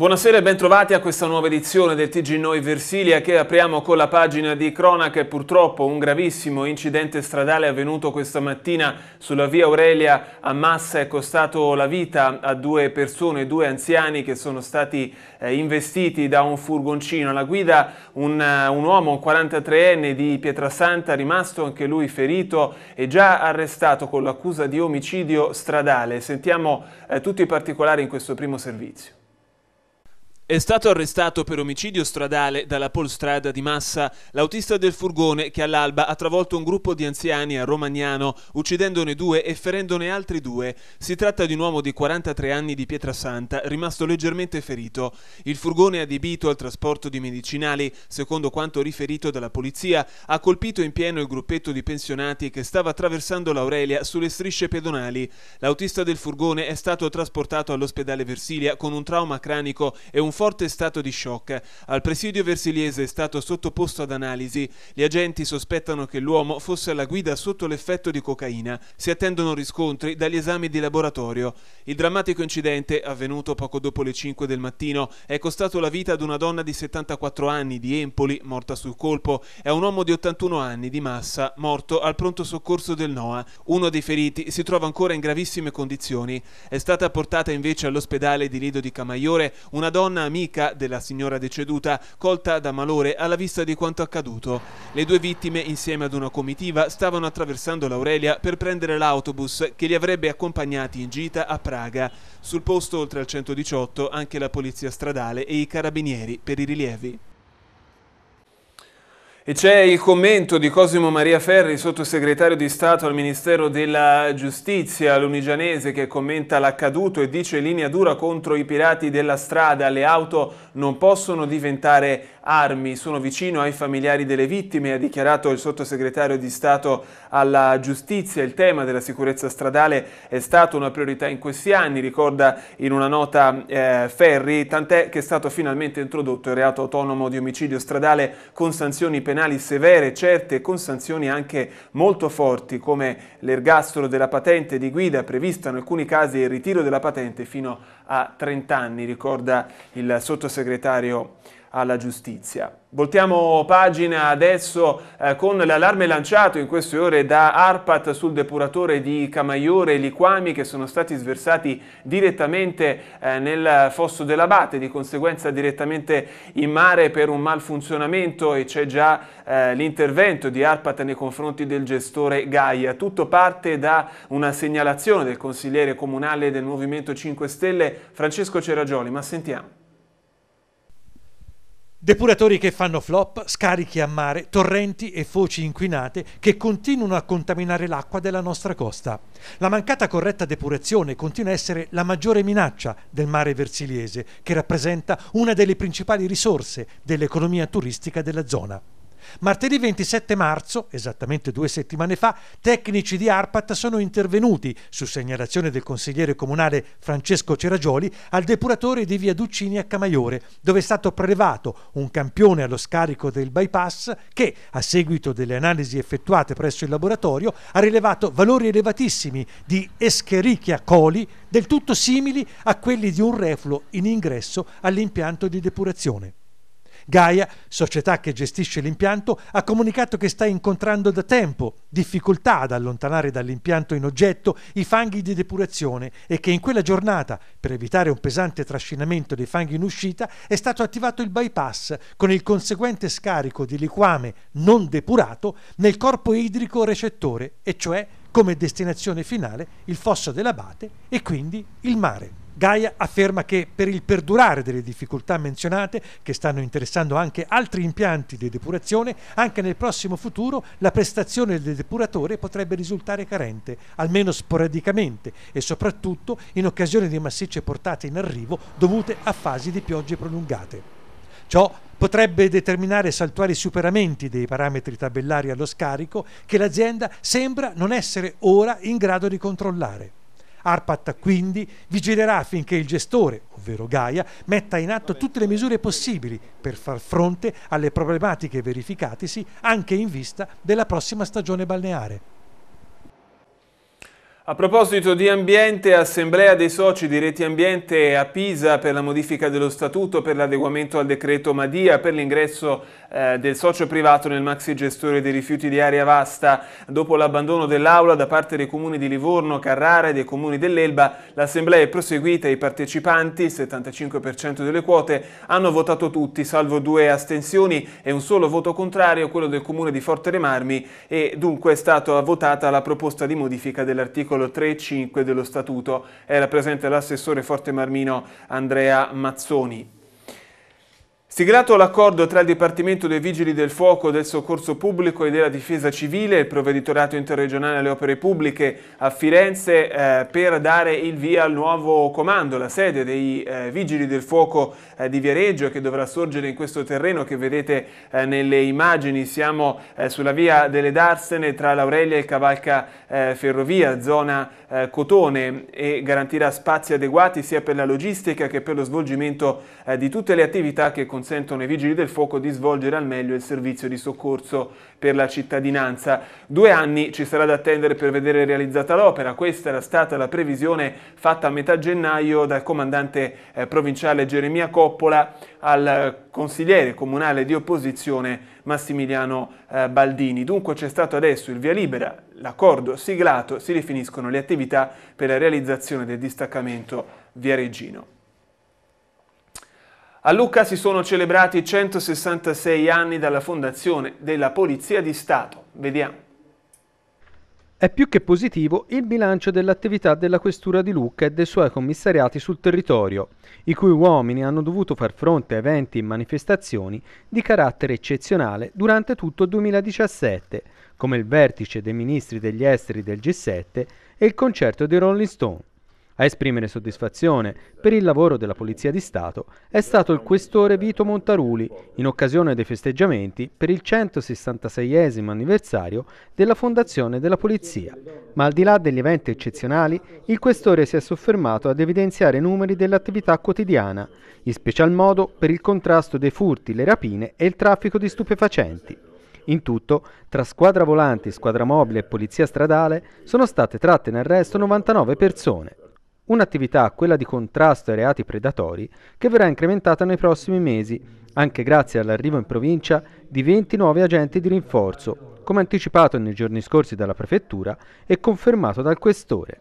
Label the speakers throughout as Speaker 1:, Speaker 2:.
Speaker 1: Buonasera e bentrovati a questa nuova edizione del TG Noi Versilia che apriamo con la pagina di cronache. Purtroppo un gravissimo incidente stradale avvenuto questa mattina sulla via Aurelia a Massa è costato la vita a due persone, due anziani che sono stati eh, investiti da un furgoncino. Alla guida un, eh, un uomo, un 43enne di Pietrasanta, rimasto anche lui ferito e già arrestato con l'accusa di omicidio stradale. Sentiamo eh, tutti i particolari in questo primo servizio. È stato arrestato per omicidio stradale dalla polstrada di Massa l'autista del furgone che all'alba ha travolto un gruppo di anziani a Romagnano, uccidendone due e ferendone altri due. Si tratta di un uomo di 43 anni di Pietrasanta, rimasto leggermente ferito. Il furgone adibito al trasporto di medicinali, secondo quanto riferito dalla polizia, ha colpito in pieno il gruppetto di pensionati che stava attraversando l'Aurelia sulle strisce pedonali. L'autista del furgone è stato trasportato all'ospedale Versilia con un trauma cranico e un forte stato di shock. Al presidio versiliese è stato sottoposto ad analisi. Gli agenti sospettano che l'uomo fosse alla guida sotto l'effetto di cocaina. Si attendono riscontri dagli esami di laboratorio. Il drammatico incidente, avvenuto poco dopo le 5 del mattino, è costato la vita ad una donna di 74 anni di Empoli, morta sul colpo, e a un uomo di 81 anni di Massa, morto al pronto soccorso del NOA. Uno dei feriti si trova ancora in gravissime condizioni. È stata portata invece all'ospedale di Lido di Camaiore una donna amica della signora deceduta, colta da malore alla vista di quanto accaduto. Le due vittime, insieme ad una comitiva, stavano attraversando l'Aurelia per prendere l'autobus che li avrebbe accompagnati in gita a Praga. Sul posto, oltre al 118, anche la polizia stradale e i carabinieri per i rilievi. E c'è il commento di Cosimo Maria Ferri, sottosegretario di Stato al Ministero della Giustizia lunigianese, che commenta l'accaduto e dice linea dura contro i pirati della strada, le auto non possono diventare armi. Sono vicino ai familiari delle vittime, ha dichiarato il sottosegretario di Stato alla giustizia. Il tema della sicurezza stradale è stato una priorità in questi anni, ricorda in una nota eh, Ferri, tant'è che è stato finalmente introdotto il reato autonomo di omicidio stradale con sanzioni penali severe, certe e con sanzioni anche molto forti come l'ergastolo della patente di guida prevista in alcuni casi e il ritiro della patente fino a 30 anni, ricorda il sottosegretario alla giustizia. Voltiamo pagina adesso eh, con l'allarme lanciato in queste ore da ARPAT sul depuratore di Camaiore e Liquami che sono stati sversati direttamente eh, nel fosso dell'Abate, di conseguenza direttamente in mare per un malfunzionamento e c'è già eh, l'intervento di ARPAT nei confronti del gestore Gaia. Tutto parte da una segnalazione del consigliere comunale del Movimento 5 Stelle Francesco Ceragioli, ma sentiamo.
Speaker 2: Depuratori che fanno flop, scarichi a mare, torrenti e foci inquinate che continuano a contaminare l'acqua della nostra costa. La mancata corretta depurazione continua a essere la maggiore minaccia del mare versiliese, che rappresenta una delle principali risorse dell'economia turistica della zona. Martedì 27 marzo, esattamente due settimane fa, tecnici di ARPAT sono intervenuti, su segnalazione del consigliere comunale Francesco Ceragioli, al depuratore di via Duccini a Camaiore, dove è stato prelevato un campione allo scarico del bypass che, a seguito delle analisi effettuate presso il laboratorio, ha rilevato valori elevatissimi di Escherichia coli del tutto simili a quelli di un refluo in ingresso all'impianto di depurazione. Gaia, società che gestisce l'impianto, ha comunicato che sta incontrando da tempo difficoltà ad allontanare dall'impianto in oggetto i fanghi di depurazione e che in quella giornata, per evitare un pesante trascinamento dei fanghi in uscita, è stato attivato il bypass con il conseguente scarico di liquame non depurato nel corpo idrico recettore, e cioè come destinazione finale il fosso dell'abate e quindi il mare. Gaia afferma che per il perdurare delle difficoltà menzionate, che stanno interessando anche altri impianti di depurazione, anche nel prossimo futuro la prestazione del depuratore potrebbe risultare carente, almeno sporadicamente e soprattutto in occasione di massicce portate in arrivo dovute a fasi di piogge prolungate. Ciò potrebbe determinare saltuari superamenti dei parametri tabellari allo scarico che l'azienda sembra non essere ora in grado di controllare. ARPAT quindi vigilerà affinché il gestore, ovvero Gaia, metta in atto tutte le misure possibili per far fronte alle problematiche verificatisi anche in vista della prossima stagione balneare.
Speaker 1: A proposito di ambiente, assemblea dei soci di Reti Ambiente a Pisa per la modifica dello statuto, per l'adeguamento al decreto Madia, per l'ingresso eh, del socio privato nel maxi gestore dei rifiuti di aria vasta. Dopo l'abbandono dell'aula da parte dei comuni di Livorno, Carrara e dei comuni dell'Elba, l'assemblea è proseguita e i partecipanti, il 75% delle quote, hanno votato tutti, salvo due astensioni e un solo voto contrario, quello del comune di Forte Remarmi, e dunque è stata votata la proposta di modifica dell'articolo articolo 5 dello Statuto. Era presente l'assessore Forte Marmino Andrea Mazzoni. Siglato l'accordo tra il Dipartimento dei Vigili del Fuoco, del Soccorso Pubblico e della Difesa Civile e il Provveditorato Interregionale alle Opere Pubbliche a Firenze eh, per dare il via al nuovo comando, la sede dei eh, Vigili del Fuoco eh, di Viareggio che dovrà sorgere in questo terreno che vedete eh, nelle immagini. Siamo eh, sulla via delle Darsene tra l'Aurelia e Cavalca eh, Ferrovia, zona Cotone e garantirà spazi adeguati sia per la logistica che per lo svolgimento di tutte le attività che consentono consentono ai vigili del fuoco di svolgere al meglio il servizio di soccorso per la cittadinanza. Due anni ci sarà da attendere per vedere realizzata l'opera, questa era stata la previsione fatta a metà gennaio dal comandante eh, provinciale Geremia Coppola al consigliere comunale di opposizione Massimiliano eh, Baldini. Dunque c'è stato adesso il via libera, l'accordo siglato, si definiscono le attività per la realizzazione del distaccamento via Regino. A Lucca si sono celebrati 166 anni dalla fondazione della Polizia di Stato. Vediamo.
Speaker 3: È più che positivo il bilancio dell'attività della Questura di Lucca e dei suoi commissariati sul territorio, i cui uomini hanno dovuto far fronte a eventi e manifestazioni di carattere eccezionale durante tutto il 2017, come il vertice dei ministri degli esteri del G7 e il concerto dei Rolling Stone. A esprimere soddisfazione per il lavoro della Polizia di Stato è stato il questore Vito Montaruli in occasione dei festeggiamenti per il 166 anniversario della fondazione della Polizia. Ma al di là degli eventi eccezionali, il questore si è soffermato ad evidenziare i numeri dell'attività quotidiana, in special modo per il contrasto dei furti, le rapine e il traffico di stupefacenti. In tutto, tra squadra volanti, squadra mobile e polizia stradale, sono state tratte in arresto 99 persone un'attività, quella di contrasto ai reati predatori, che verrà incrementata nei prossimi mesi, anche grazie all'arrivo in provincia di 20 nuovi agenti di rinforzo, come anticipato nei giorni scorsi dalla Prefettura e confermato dal Questore.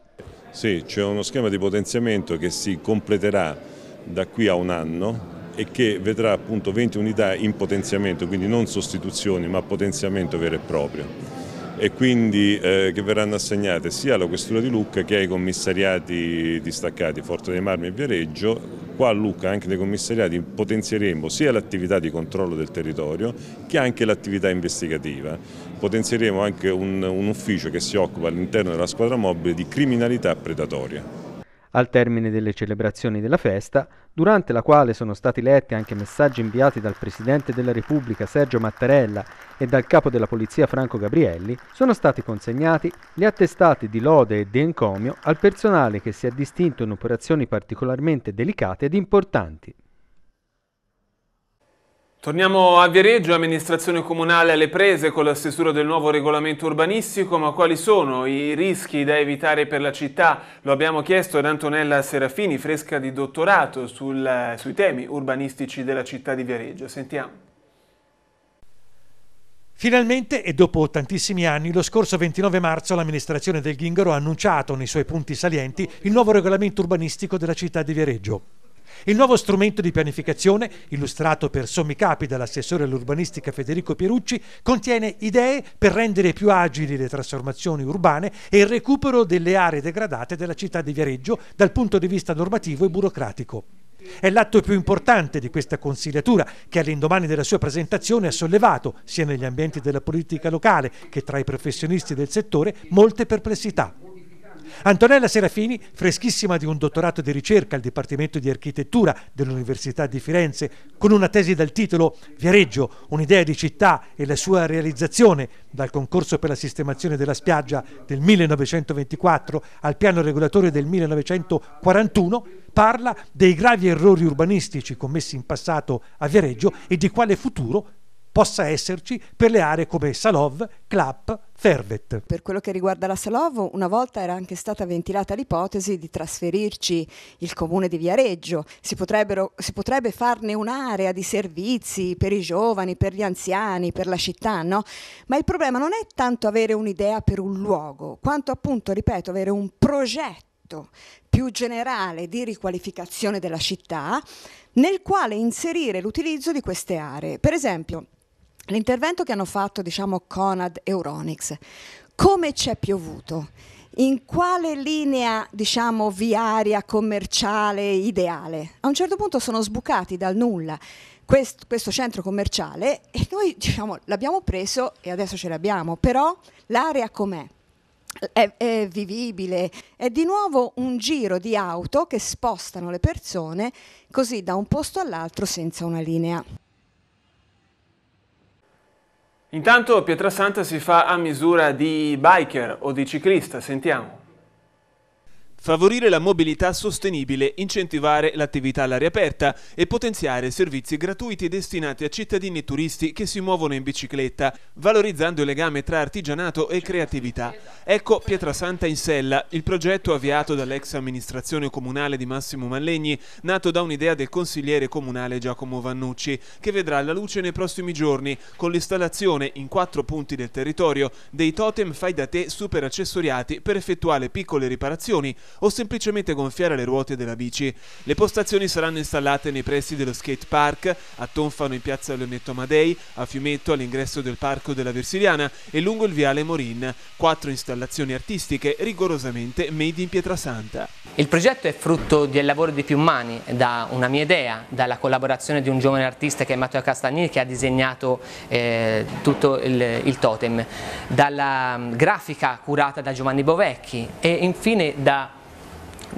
Speaker 3: Sì,
Speaker 1: c'è uno schema di potenziamento che si completerà da qui a un anno e che vedrà appunto 20 unità in potenziamento, quindi non sostituzioni ma potenziamento vero e proprio e quindi eh, che verranno assegnate sia alla Questura di Lucca che ai commissariati distaccati Forte dei Marmi e Viareggio. Qua a Lucca anche dei commissariati potenzieremo sia l'attività di controllo del territorio che anche l'attività investigativa. Potenzieremo anche un, un ufficio che si occupa all'interno della squadra mobile di criminalità predatoria.
Speaker 3: Al termine delle celebrazioni della festa, durante la quale sono stati letti anche messaggi inviati dal Presidente della Repubblica Sergio Mattarella e dal Capo della Polizia Franco Gabrielli, sono stati consegnati gli attestati di lode e di encomio al personale che si è distinto in operazioni particolarmente delicate ed importanti.
Speaker 1: Torniamo a Viareggio, amministrazione comunale alle prese con la stesura del nuovo regolamento urbanistico, ma quali sono i rischi da evitare per la città? Lo abbiamo chiesto ad Antonella Serafini, fresca di dottorato sul, sui temi urbanistici della città di Viareggio. Sentiamo.
Speaker 2: Finalmente e dopo tantissimi anni, lo scorso 29 marzo l'amministrazione del Ghingaro ha annunciato nei suoi punti salienti il nuovo regolamento urbanistico della città di Viareggio. Il nuovo strumento di pianificazione, illustrato per sommi capi dall'assessore all'urbanistica Federico Pierucci, contiene idee per rendere più agili le trasformazioni urbane e il recupero delle aree degradate della città di Viareggio dal punto di vista normativo e burocratico. È l'atto più importante di questa consigliatura che all'indomani della sua presentazione ha sollevato, sia negli ambienti della politica locale che tra i professionisti del settore, molte perplessità. Antonella Serafini, freschissima di un dottorato di ricerca al Dipartimento di Architettura dell'Università di Firenze, con una tesi dal titolo Viareggio, un'idea di città e la sua realizzazione, dal concorso per la sistemazione della spiaggia del 1924 al piano regolatore del 1941, parla dei gravi errori urbanistici commessi in passato a Viareggio e di quale futuro possa esserci per le aree come Salov, Clap, Fervet.
Speaker 4: Per quello che riguarda la Salov, una volta era anche stata ventilata l'ipotesi di trasferirci il comune di Viareggio. Si, si potrebbe farne un'area di servizi per i giovani, per gli anziani, per la città, no? Ma il problema non è tanto avere un'idea per un luogo, quanto appunto, ripeto, avere un progetto più generale di riqualificazione della città nel quale inserire l'utilizzo di queste aree. Per esempio, l'intervento che hanno fatto diciamo, Conad Euronics. Come ci è piovuto? in quale linea diciamo viaria commerciale ideale. A un certo punto sono sbucati dal nulla questo, questo centro commerciale e noi diciamo l'abbiamo preso e adesso ce l'abbiamo, però l'area com'è? È, è vivibile, è di nuovo un giro di auto che spostano le persone così da un posto all'altro senza una linea.
Speaker 1: Intanto Pietrasanta si fa a misura di biker o di ciclista, sentiamo favorire la mobilità sostenibile, incentivare l'attività all'aria aperta e potenziare servizi gratuiti destinati a cittadini e turisti che si muovono in bicicletta, valorizzando il legame tra artigianato e creatività. Ecco Pietrasanta in sella, il progetto avviato dall'ex amministrazione comunale di Massimo Mallegni, nato da un'idea del consigliere comunale Giacomo Vannucci, che vedrà la luce nei prossimi giorni con l'installazione in quattro punti del territorio dei totem fai da te super accessoriati per effettuare piccole riparazioni o semplicemente gonfiare le ruote della bici. Le postazioni saranno installate nei pressi dello skate park, a Tonfano in piazza Leonetto Amadei, a Fiumetto all'ingresso del parco della Versiliana e lungo il viale Morin. Quattro installazioni artistiche rigorosamente made in Pietrasanta. Il progetto è frutto del lavoro di più mani, da una mia idea, dalla collaborazione di un giovane artista che è Matteo Castagnini che ha disegnato eh, tutto il, il totem, dalla grafica curata da Giovanni Bovecchi e infine da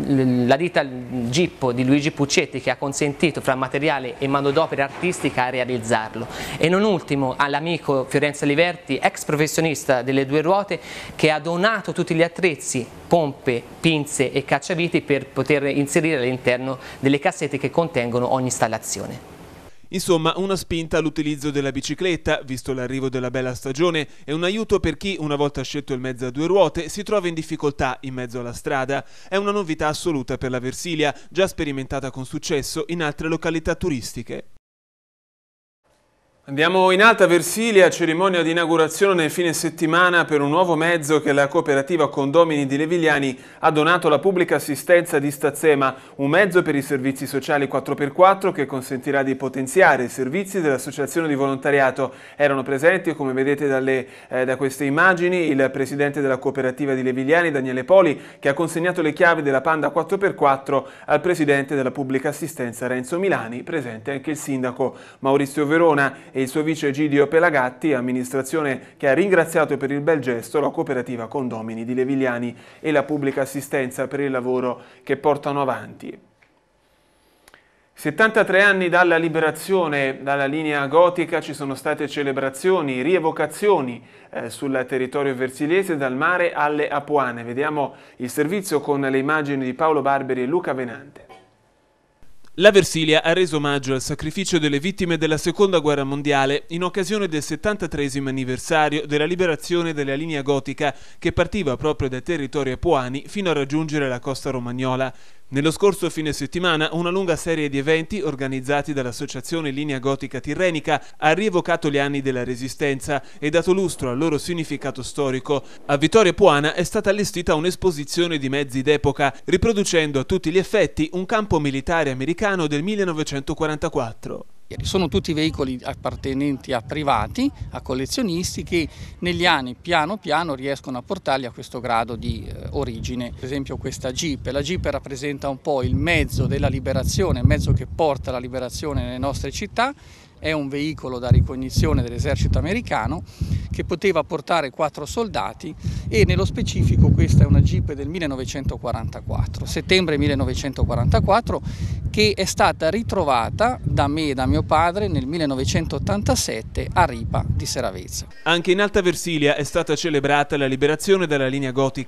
Speaker 1: la ditta Gippo di Luigi Puccetti che ha consentito fra materiale e manodopera
Speaker 3: artistica a realizzarlo e non ultimo all'amico Fiorenzo Liverti, ex professionista delle due ruote che ha donato tutti gli attrezzi, pompe, pinze e cacciaviti per poter inserire all'interno delle cassette che contengono ogni installazione.
Speaker 1: Insomma, una spinta all'utilizzo della bicicletta, visto l'arrivo della bella stagione, e un aiuto per chi, una volta scelto il mezzo a due ruote, si trova in difficoltà in mezzo alla strada. È una novità assoluta per la Versilia, già sperimentata con successo in altre località turistiche. Andiamo in Alta Versilia, cerimonia di inaugurazione nel fine settimana per un nuovo mezzo che la cooperativa Condomini di Levigliani ha donato alla pubblica assistenza di Stazzema, un mezzo per i servizi sociali 4x4 che consentirà di potenziare i servizi dell'associazione di volontariato. Erano presenti, come vedete dalle, eh, da queste immagini, il presidente della cooperativa di Levigliani, Daniele Poli, che ha consegnato le chiavi della Panda 4x4 al presidente della pubblica assistenza Renzo Milani, presente anche il sindaco Maurizio Verona il suo vice Gidio Pelagatti, amministrazione che ha ringraziato per il bel gesto la cooperativa Condomini di Levigliani e la pubblica assistenza per il lavoro che portano avanti. 73 anni dalla liberazione dalla linea gotica ci sono state celebrazioni, rievocazioni eh, sul territorio versiliese dal mare alle Apuane. Vediamo il servizio con le immagini di Paolo Barberi e Luca Venante. La Versilia ha reso omaggio al sacrificio delle vittime della Seconda Guerra Mondiale in occasione del 73 anniversario della liberazione della linea gotica che partiva proprio dai territori apuani fino a raggiungere la costa romagnola. Nello scorso fine settimana una lunga serie di eventi organizzati dall'Associazione Linea Gotica Tirrenica ha rievocato gli anni della Resistenza e dato lustro al loro significato storico. A Vittoria Puana è stata allestita un'esposizione di mezzi d'epoca, riproducendo a tutti gli effetti un campo militare americano del 1944.
Speaker 2: Sono tutti veicoli appartenenti a privati, a collezionisti che negli anni piano piano riescono a portarli a questo grado di eh, origine. Per esempio questa Jeep, la Jeep rappresenta un po' il mezzo della liberazione, il mezzo che porta la liberazione nelle nostre città è un veicolo da ricognizione dell'esercito americano che poteva portare quattro soldati e nello specifico questa è una Jeep del 1944, settembre 1944, che è stata ritrovata da me e da mio padre nel 1987 a Ripa di Seravezza.
Speaker 1: Anche in Alta Versilia è stata celebrata la liberazione della linea gotica.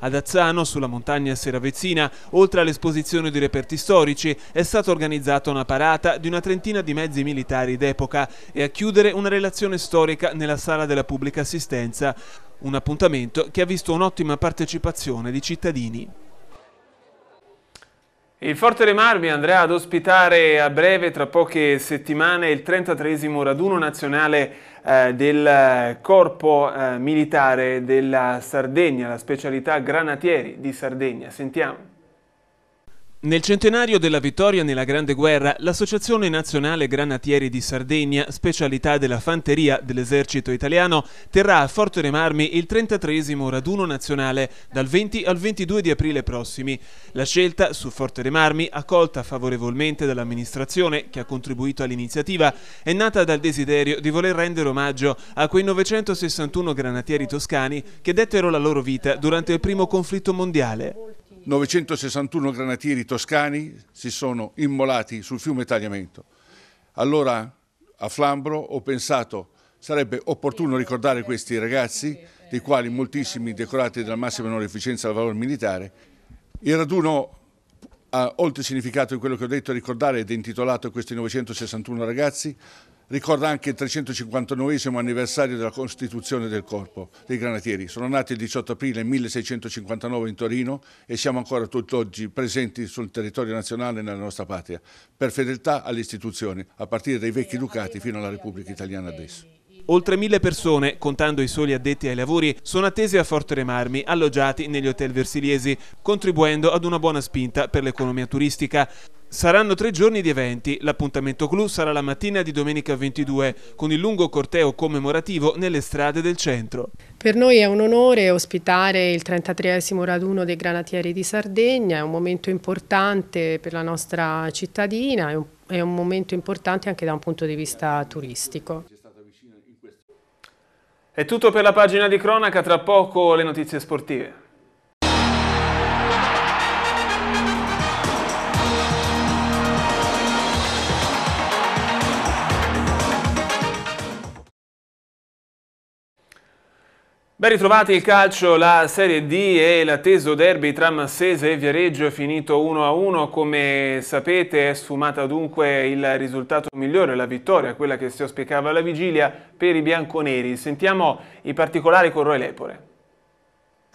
Speaker 1: Ad Azzano, sulla montagna seravezzina, oltre all'esposizione di reperti storici, è stata organizzata una parata di una trentina di mezzi militari d'epoca e a chiudere una relazione storica nella sala della pubblica assistenza, un appuntamento che ha visto un'ottima partecipazione di cittadini. Il Forte dei Marmi andrà ad ospitare a breve, tra poche settimane, il 33 raduno nazionale eh, del eh, Corpo eh, Militare della Sardegna, la specialità Granatieri di Sardegna. Sentiamo. Nel centenario della vittoria nella Grande Guerra, l'Associazione Nazionale Granatieri di Sardegna, specialità della fanteria dell'esercito italiano, terrà a Forte Remarmi il 33 raduno nazionale dal 20 al 22 di aprile prossimi. La scelta su Forte Remarmi, accolta favorevolmente dall'amministrazione che ha contribuito all'iniziativa, è nata dal desiderio di voler rendere omaggio a quei 961 granatieri toscani che dettero la loro vita durante il primo conflitto mondiale. 961 granatieri toscani si sono immolati sul fiume Tagliamento. Allora a Flambro ho pensato sarebbe opportuno ricordare questi ragazzi, dei quali moltissimi decorati della massima efficienza al valore militare. Il raduno ha oltre il significato di quello che ho detto, ricordare ed è intitolato a questi 961 ragazzi ricorda anche il 359 anniversario della costituzione del corpo dei granatieri. Sono nati il 18 aprile 1659 in Torino e siamo ancora tutt'oggi presenti sul territorio nazionale e nella nostra patria, per fedeltà alle istituzioni, a partire dai vecchi ducati fino alla Repubblica Italiana adesso. Oltre mille persone, contando i soli addetti ai lavori, sono attese a Forte Remarmi, alloggiati negli hotel versiliesi, contribuendo ad una buona spinta per l'economia turistica. Saranno tre giorni di eventi. L'appuntamento clou sarà la mattina di domenica 22 con il lungo corteo commemorativo nelle strade del centro.
Speaker 3: Per noi è un onore ospitare il 33esimo raduno dei Granatieri di Sardegna, è un momento importante per la nostra cittadina, è un momento importante anche da un punto di vista turistico.
Speaker 1: È tutto per la pagina di cronaca, tra poco le notizie sportive. Ben ritrovati il calcio, la Serie D e l'atteso derby tra Massese e Viareggio è finito 1-1, come sapete è sfumata dunque il risultato migliore, la vittoria, quella che si auspicava alla vigilia per i bianconeri. Sentiamo i particolari con Roy Lepore.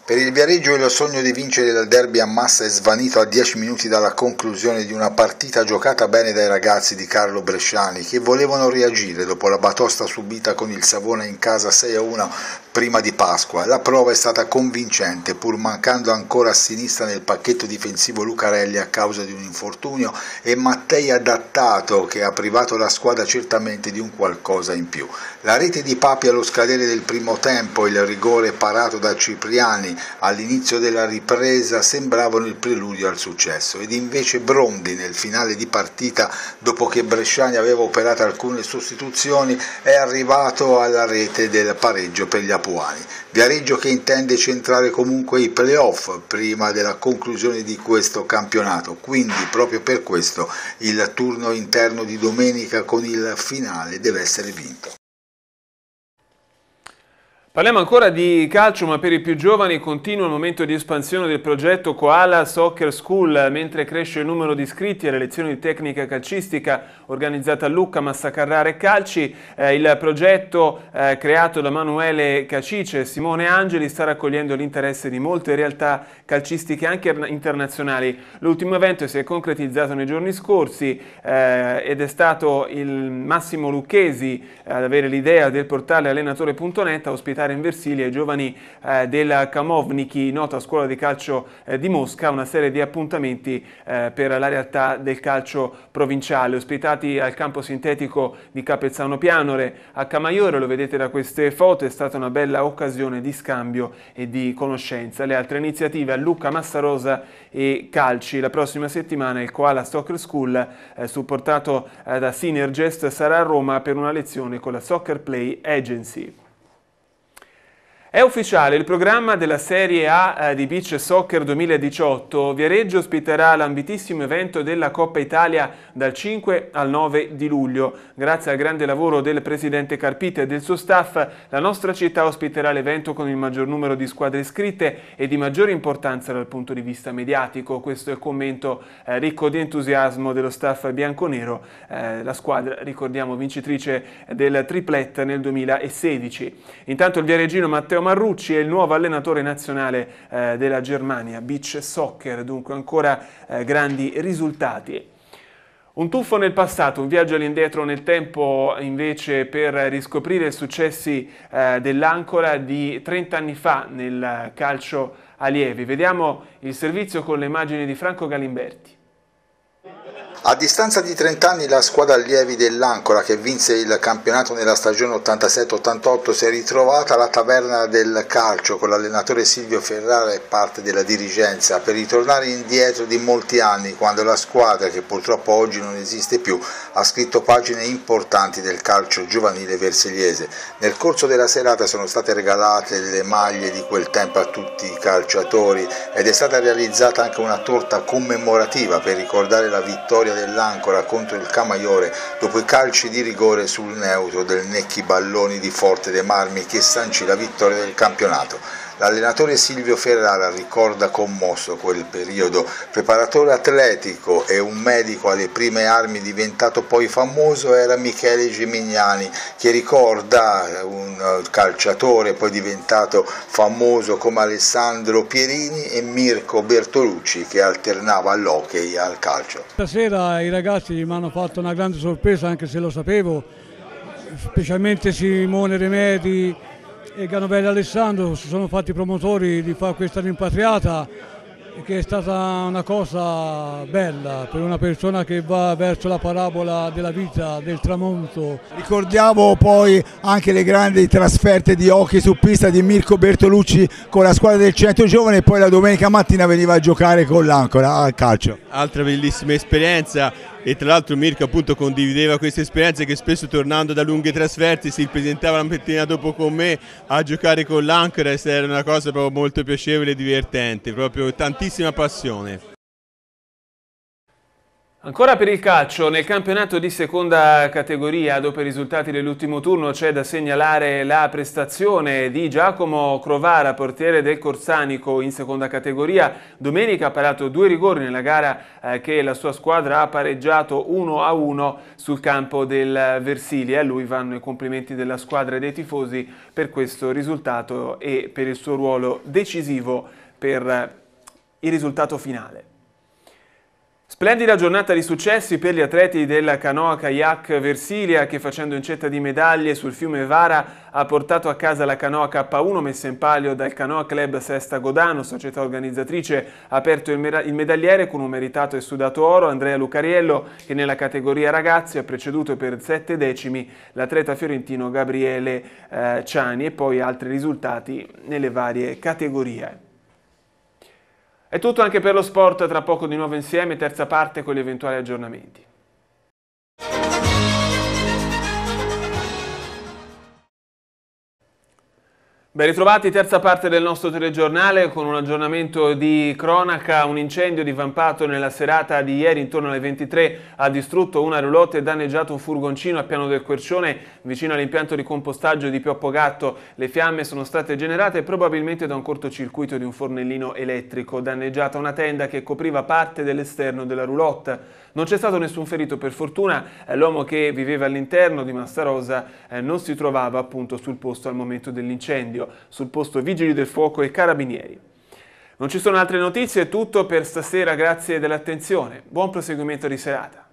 Speaker 5: Per il Viareggio lo sogno di vincere il derby a massa è svanito a 10 minuti dalla conclusione di una partita giocata bene dai ragazzi di Carlo Bresciani che volevano reagire dopo la batosta subita con il Savona in casa 6-1 prima di Pasqua. La prova è stata convincente pur mancando ancora a sinistra nel pacchetto difensivo Lucarelli a causa di un infortunio e Mattei adattato che ha privato la squadra certamente di un qualcosa in più. La rete di Papi allo scadere del primo tempo e il rigore parato da Cipriani all'inizio della ripresa sembravano il preludio al successo ed invece Brondi nel finale di partita, dopo che Bresciani aveva operato alcune sostituzioni, è arrivato alla rete del pareggio per gli Apuani. Viareggio che intende centrare comunque i playoff prima della conclusione di questo campionato, quindi proprio per questo il turno interno di domenica con il finale deve essere vinto.
Speaker 1: Parliamo ancora di calcio, ma per i più giovani continua il momento di espansione del progetto Koala Soccer School, mentre cresce il numero di iscritti alle lezioni di tecnica calcistica organizzata a Lucca, Massacarrare e Calci. Eh, il progetto eh, creato da Manuele Cacice e Simone Angeli sta raccogliendo l'interesse di molte realtà calcistiche anche internazionali. L'ultimo evento si è concretizzato nei giorni scorsi eh, ed è stato il Massimo Lucchesi ad avere l'idea del portale allenatore.net a ospitare andare in Versilia ai giovani eh, della Kamovniki, nota scuola di calcio eh, di Mosca, una serie di appuntamenti eh, per la realtà del calcio provinciale, ospitati al campo sintetico di Capezzano Pianore a Camaiore, lo vedete da queste foto, è stata una bella occasione di scambio e di conoscenza. Le altre iniziative a Lucca, Massarosa e Calci, la prossima settimana il Koala Soccer School, eh, supportato eh, da Synergest, sarà a Roma per una lezione con la Soccer Play Agency. È ufficiale il programma della Serie A eh, di Beach Soccer 2018. Viareggio ospiterà l'ambitissimo evento della Coppa Italia dal 5 al 9 di luglio. Grazie al grande lavoro del presidente Carpita e del suo staff, la nostra città ospiterà l'evento con il maggior numero di squadre iscritte e di maggiore importanza dal punto di vista mediatico. Questo è il commento eh, ricco di entusiasmo dello staff bianconero, eh, la squadra, ricordiamo, vincitrice del triplet nel 2016. Intanto il viareggino Matteo Marrucci è il nuovo allenatore nazionale eh, della Germania, beach soccer, dunque ancora eh, grandi risultati. Un tuffo nel passato, un viaggio all'indietro nel tempo invece per riscoprire i successi eh, dell'Ancora di 30 anni fa nel calcio allievi. Vediamo il servizio con le immagini di Franco Galimberti.
Speaker 5: A distanza di 30 anni la squadra allievi dell'Ancora che vinse il campionato nella stagione 87-88 si è ritrovata alla taverna del calcio con l'allenatore Silvio Ferrara e parte della dirigenza per ritornare indietro di molti anni quando la squadra che purtroppo oggi non esiste più ha scritto pagine importanti del calcio giovanile versiliese. Nel corso della serata sono state regalate le maglie di quel tempo a tutti i calciatori ed è stata realizzata anche una torta commemorativa per ricordare la vittoria dell'Ancora contro il Camaiore dopo i calci di rigore sul neutro del Necchi Balloni di Forte dei Marmi che sancì la vittoria del campionato. L'allenatore Silvio Ferrara ricorda commosso quel periodo. Preparatore atletico e un medico alle prime armi diventato poi famoso era Michele Gimignani, che ricorda un eh, calciatore poi diventato famoso come Alessandro Pierini e Mirko Bertolucci che alternava all'hockey e al calcio.
Speaker 2: Stasera i ragazzi mi hanno fatto una grande sorpresa anche se lo sapevo, specialmente Simone Remedi e Ganovelli Alessandro si sono fatti promotori di fare questa rimpatriata che è stata una cosa bella per una persona che va verso la parabola della vita, del tramonto.
Speaker 5: Ricordiamo poi anche le grandi trasferte di hockey su pista di Mirko Bertolucci con la squadra del Centro Giovane e poi la domenica mattina veniva a giocare con l'Ancora al calcio.
Speaker 1: Altra bellissima esperienza e tra l'altro Mirko appunto condivideva queste esperienze che spesso tornando da lunghe trasferte si presentava la mattina dopo con me a giocare con l'Anchorage era una cosa proprio molto piacevole e divertente, proprio tantissima passione. Ancora per il calcio, nel campionato di seconda categoria, dopo i risultati dell'ultimo turno, c'è da segnalare la prestazione di Giacomo Crovara, portiere del Corsanico in seconda categoria. Domenica ha parato due rigori nella gara eh, che la sua squadra ha pareggiato 1-1 sul campo del Versilia. A lui vanno i complimenti della squadra e dei tifosi per questo risultato e per il suo ruolo decisivo per il risultato finale. Splendida giornata di successi per gli atleti della canoa kayak Versilia che facendo incetta di medaglie sul fiume Vara ha portato a casa la canoa K1 messa in palio dal Canoa Club Sesta Godano, società organizzatrice, ha aperto il, medagliere con un meritato e sudato oro Andrea Lucariello che nella categoria ragazzi ha preceduto per sette decimi l'atleta fiorentino Gabriele eh, Ciani e poi altri risultati nelle varie categorie. È tutto anche per lo sport, tra poco di nuovo insieme, terza parte con gli eventuali aggiornamenti. Ben ritrovati, terza parte del nostro telegiornale con un aggiornamento di cronaca. Un incendio divampato nella serata di ieri intorno alle 23 ha distrutto una roulotte e danneggiato un furgoncino a Piano del Quercione vicino all'impianto di compostaggio di Pioppogatto. Le fiamme sono state generate probabilmente da un cortocircuito di un fornellino elettrico, danneggiata una tenda che copriva parte dell'esterno della roulotte. Non c'è stato nessun ferito per fortuna, eh, l'uomo che viveva all'interno di Massarosa eh, non si trovava appunto sul posto al momento dell'incendio, sul posto vigili del fuoco e carabinieri. Non ci sono altre notizie, è tutto per stasera, grazie dell'attenzione. Buon proseguimento di serata.